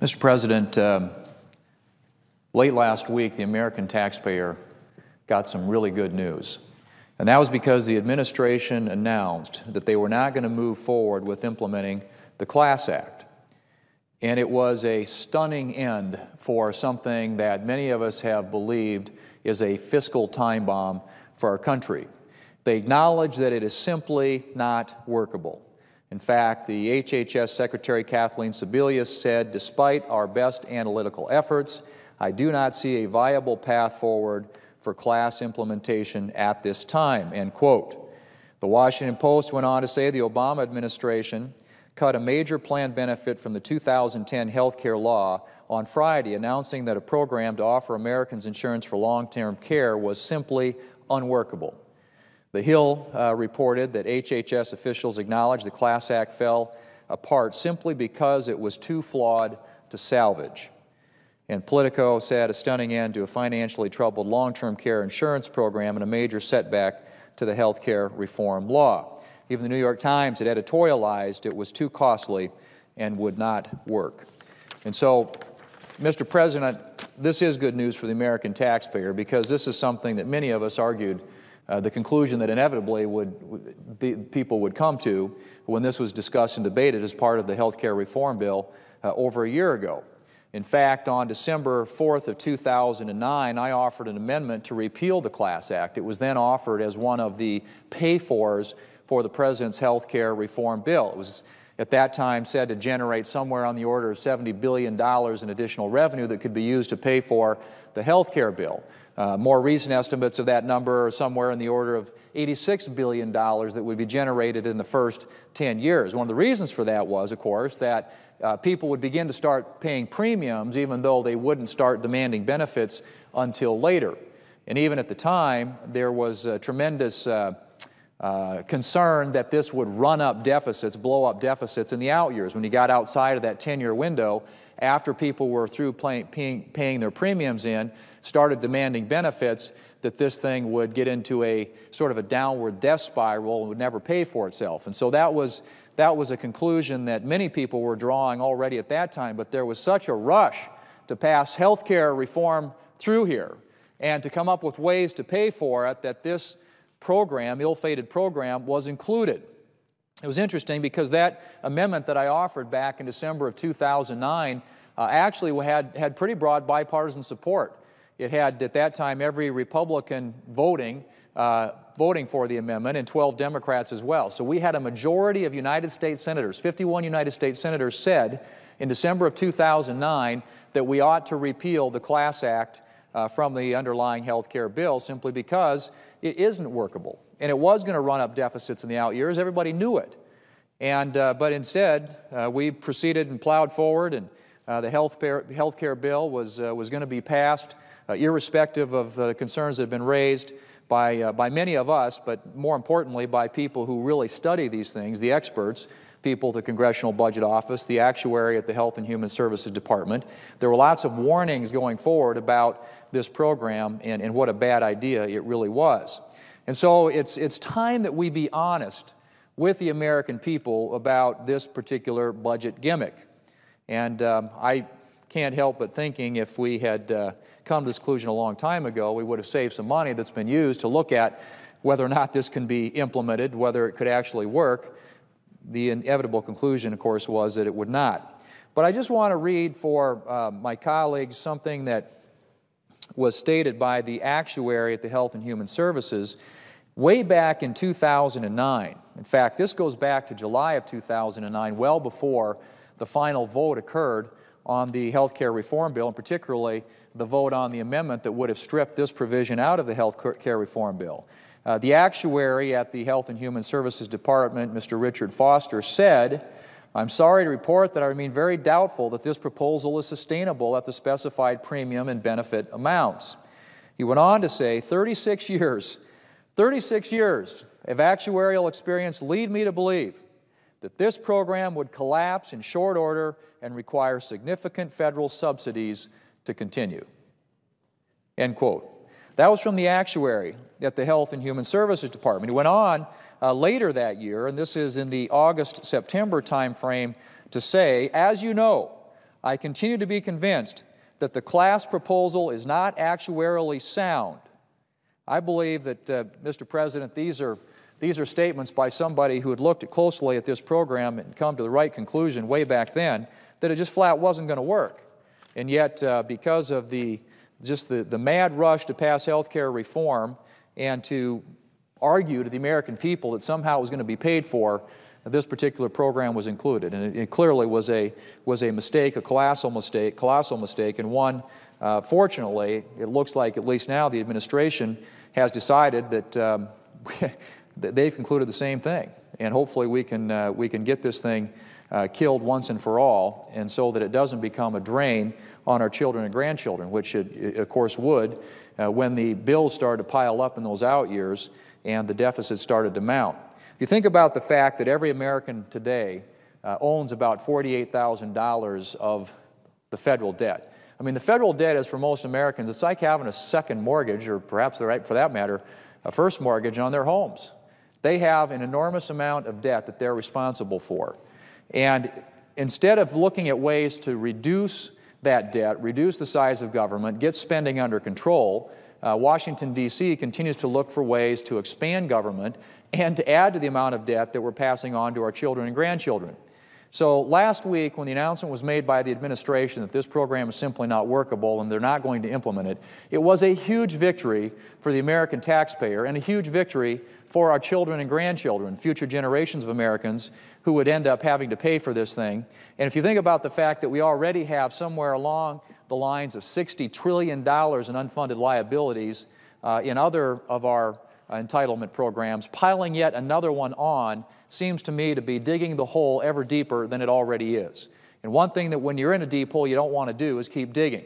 Mr. President, um, late last week, the American taxpayer got some really good news. And that was because the administration announced that they were not going to move forward with implementing the Class Act. And it was a stunning end for something that many of us have believed is a fiscal time bomb for our country. They acknowledge that it is simply not workable. In fact, the HHS Secretary Kathleen Sebelius said, despite our best analytical efforts, I do not see a viable path forward for class implementation at this time, end quote. The Washington Post went on to say the Obama administration cut a major plan benefit from the 2010 health care law on Friday, announcing that a program to offer Americans insurance for long-term care was simply unworkable. The Hill uh, reported that HHS officials acknowledged the Class Act fell apart simply because it was too flawed to salvage. And Politico said a stunning end to a financially troubled long term care insurance program and a major setback to the health care reform law. Even the New York Times had editorialized it was too costly and would not work. And so, Mr. President, this is good news for the American taxpayer because this is something that many of us argued uh, the conclusion that inevitably would, be, people would come to when this was discussed and debated as part of the health care reform bill uh, over a year ago. In fact, on December 4th of 2009, I offered an amendment to repeal the Class Act. It was then offered as one of the pay-fors for the President's health care reform bill. It was at that time said to generate somewhere on the order of $70 billion in additional revenue that could be used to pay for the health care bill. Uh, more recent estimates of that number are somewhere in the order of $86 billion that would be generated in the first 10 years. One of the reasons for that was, of course, that uh, people would begin to start paying premiums even though they wouldn't start demanding benefits until later. And even at the time, there was tremendous uh, uh, concern that this would run up deficits, blow up deficits in the out years. When you got outside of that 10 year window, after people were through paying, paying their premiums in, started demanding benefits, that this thing would get into a sort of a downward death spiral and would never pay for itself. And so that was, that was a conclusion that many people were drawing already at that time, but there was such a rush to pass health care reform through here and to come up with ways to pay for it that this program, ill fated program, was included. It was interesting because that amendment that I offered back in December of 2009 uh, actually had, had pretty broad bipartisan support. It had, at that time, every Republican voting, uh, voting for the amendment and 12 Democrats as well. So we had a majority of United States senators, 51 United States senators said in December of 2009 that we ought to repeal the Class Act uh, from the underlying health care bill simply because it isn't workable. And it was going to run up deficits in the out years. Everybody knew it. And, uh, but instead, uh, we proceeded and plowed forward, and uh, the health care bill was, uh, was going to be passed, uh, irrespective of the concerns that have been raised by, by many of us, but more importantly, by people who really study these things, the experts people at the Congressional Budget Office, the actuary at the Health and Human Services Department. There were lots of warnings going forward about this program and, and what a bad idea it really was. And so it's, it's time that we be honest with the American people about this particular budget gimmick. And um, I can't help but thinking if we had uh, come to this conclusion a long time ago, we would have saved some money that's been used to look at whether or not this can be implemented, whether it could actually work, the inevitable conclusion, of course, was that it would not. But I just want to read for uh, my colleagues something that was stated by the actuary at the Health and Human Services way back in 2009. In fact, this goes back to July of 2009, well before the final vote occurred on the health care reform bill, and particularly the vote on the amendment that would have stripped this provision out of the health care reform bill. Uh, the actuary at the Health and Human Services Department, Mr. Richard Foster, said, I'm sorry to report that I remain very doubtful that this proposal is sustainable at the specified premium and benefit amounts. He went on to say, 36 years, 36 years of actuarial experience lead me to believe that this program would collapse in short order and require significant federal subsidies to continue. End quote. That was from the actuary at the Health and Human Services Department. He went on uh, later that year, and this is in the August September timeframe, to say, As you know, I continue to be convinced that the class proposal is not actuarially sound. I believe that, uh, Mr. President, these are, these are statements by somebody who had looked at closely at this program and come to the right conclusion way back then that it just flat wasn't going to work. And yet, uh, because of the just the, the mad rush to pass health care reform and to argue to the American people that somehow it was going to be paid for, that this particular program was included. And it, it clearly was a, was a mistake, a colossal mistake, colossal mistake, and one, uh, fortunately, it looks like at least now the administration has decided that um, they've concluded the same thing. And hopefully we can, uh, we can get this thing uh, killed once and for all, and so that it doesn't become a drain on our children and grandchildren, which it, of course would uh, when the bills started to pile up in those out years and the deficit started to mount. If you think about the fact that every American today uh, owns about $48,000 of the federal debt. I mean, the federal debt is for most Americans, it's like having a second mortgage, or perhaps for that matter, a first mortgage on their homes. They have an enormous amount of debt that they're responsible for. And instead of looking at ways to reduce that debt, reduce the size of government, get spending under control. Uh, Washington, D.C. continues to look for ways to expand government and to add to the amount of debt that we're passing on to our children and grandchildren. So last week, when the announcement was made by the administration that this program is simply not workable and they're not going to implement it, it was a huge victory for the American taxpayer and a huge victory for our children and grandchildren, future generations of Americans who would end up having to pay for this thing. And if you think about the fact that we already have somewhere along the lines of $60 trillion in unfunded liabilities uh, in other of our uh, entitlement programs, piling yet another one on seems to me to be digging the hole ever deeper than it already is. And one thing that when you're in a deep hole you don't want to do is keep digging.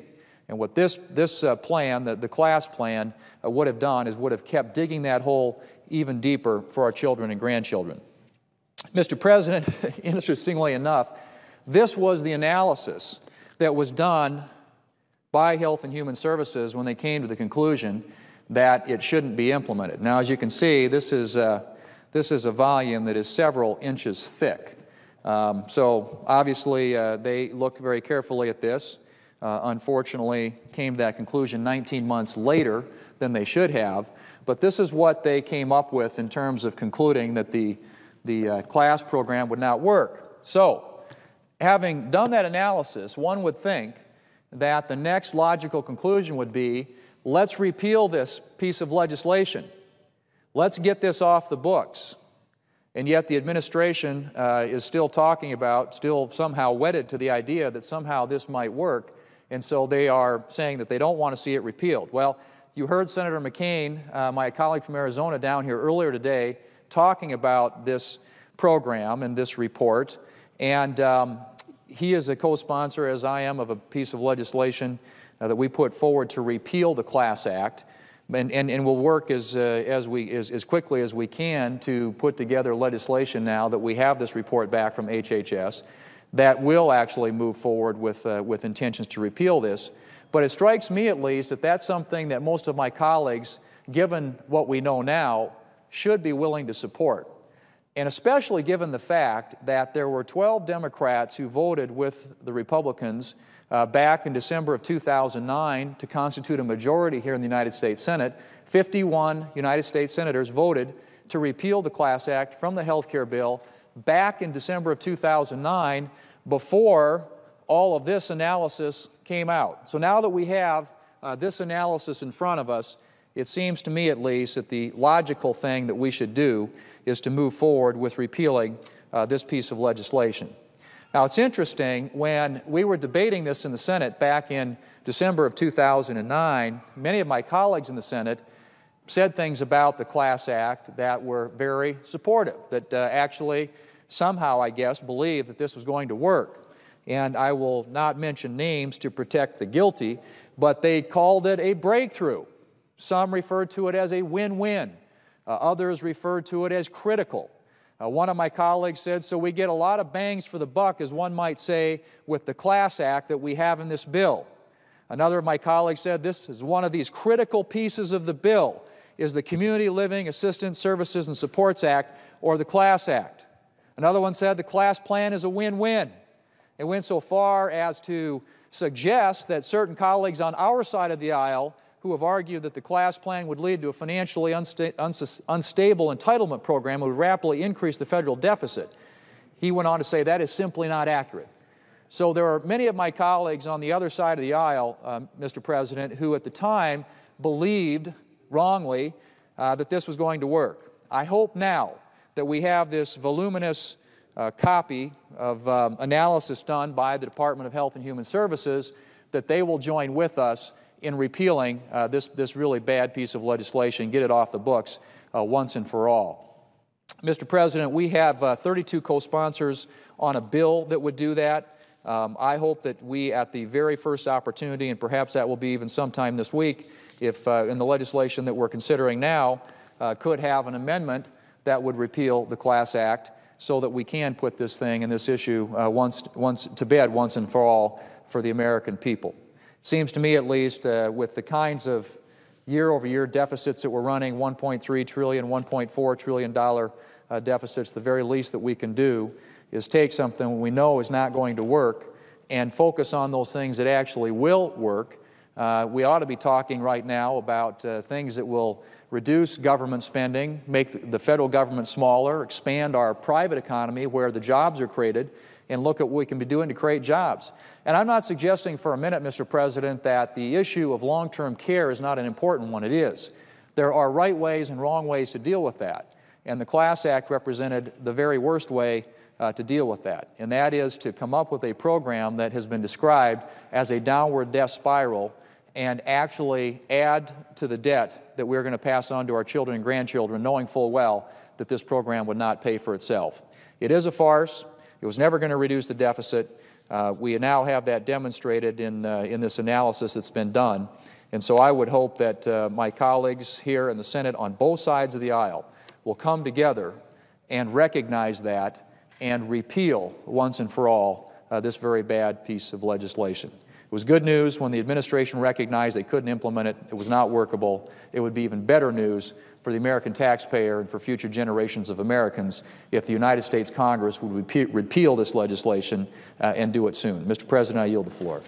And what this, this uh, plan, the, the class plan, uh, would have done is would have kept digging that hole even deeper for our children and grandchildren. Mr. President, interestingly enough, this was the analysis that was done by Health and Human Services when they came to the conclusion that it shouldn't be implemented. Now, as you can see, this is a, uh, this is a volume that is several inches thick. Um, so obviously, uh, they looked very carefully at this. Uh, unfortunately, came to that conclusion 19 months later than they should have. But this is what they came up with in terms of concluding that the, the uh, class program would not work. So, having done that analysis, one would think that the next logical conclusion would be let's repeal this piece of legislation. Let's get this off the books. And yet the administration uh, is still talking about, still somehow wedded to the idea that somehow this might work. And so they are saying that they don't want to see it repealed. Well, you heard Senator McCain, uh, my colleague from Arizona, down here earlier today talking about this program and this report. And um, he is a co sponsor, as I am, of a piece of legislation uh, that we put forward to repeal the Class Act. And, and, and we'll work as, uh, as, we, as, as quickly as we can to put together legislation now that we have this report back from HHS that will actually move forward with, uh, with intentions to repeal this. But it strikes me at least that that's something that most of my colleagues, given what we know now, should be willing to support. And especially given the fact that there were 12 Democrats who voted with the Republicans uh, back in December of 2009 to constitute a majority here in the United States Senate, 51 United States senators voted to repeal the Class Act from the health care bill back in December of 2009 before all of this analysis came out. So now that we have uh, this analysis in front of us, it seems to me at least that the logical thing that we should do is to move forward with repealing uh, this piece of legislation. Now, it's interesting, when we were debating this in the Senate back in December of 2009, many of my colleagues in the Senate said things about the Class Act that were very supportive, that uh, actually somehow, I guess, believed that this was going to work. And I will not mention names to protect the guilty, but they called it a breakthrough. Some referred to it as a win-win. Uh, others referred to it as critical. Uh, one of my colleagues said, so we get a lot of bangs for the buck, as one might say, with the Class Act that we have in this bill. Another of my colleagues said, this is one of these critical pieces of the bill, is the Community Living Assistance Services and Supports Act, or the Class Act. Another one said the class plan is a win-win. It went so far as to suggest that certain colleagues on our side of the aisle who have argued that the class plan would lead to a financially unsta unstable entitlement program that would rapidly increase the federal deficit. He went on to say that is simply not accurate. So there are many of my colleagues on the other side of the aisle, Mr. Um, President, who at the time believed wrongly uh, that this was going to work. I hope now that we have this voluminous uh, copy of um, analysis done by the Department of Health and Human Services that they will join with us in repealing uh, this, this really bad piece of legislation, get it off the books uh, once and for all. Mr. President, we have uh, 32 co-sponsors on a bill that would do that. Um, I hope that we, at the very first opportunity, and perhaps that will be even sometime this week, if uh, in the legislation that we're considering now, uh, could have an amendment that would repeal the Class Act so that we can put this thing and this issue uh, once, once to bed once and for all for the American people. Seems to me, at least, uh, with the kinds of year over year deficits that we're running 1.3 trillion, 1.4 trillion dollar uh, deficits, the very least that we can do is take something we know is not going to work and focus on those things that actually will work. Uh, we ought to be talking right now about uh, things that will reduce government spending, make the federal government smaller, expand our private economy where the jobs are created, and look at what we can be doing to create jobs. And I'm not suggesting for a minute, Mr. President, that the issue of long term care is not an important one. It is. There are right ways and wrong ways to deal with that. And the CLASS Act represented the very worst way uh, to deal with that, and that is to come up with a program that has been described as a downward death spiral and actually add to the debt that we're going to pass on to our children and grandchildren, knowing full well that this program would not pay for itself. It is a farce. It was never going to reduce the deficit. Uh, we now have that demonstrated in, uh, in this analysis that's been done. And so I would hope that uh, my colleagues here in the Senate on both sides of the aisle will come together and recognize that and repeal once and for all uh, this very bad piece of legislation. It was good news when the administration recognized they couldn't implement it, it was not workable. It would be even better news for the American taxpayer and for future generations of Americans if the United States Congress would repeal this legislation uh, and do it soon. Mr. President, I yield the floor.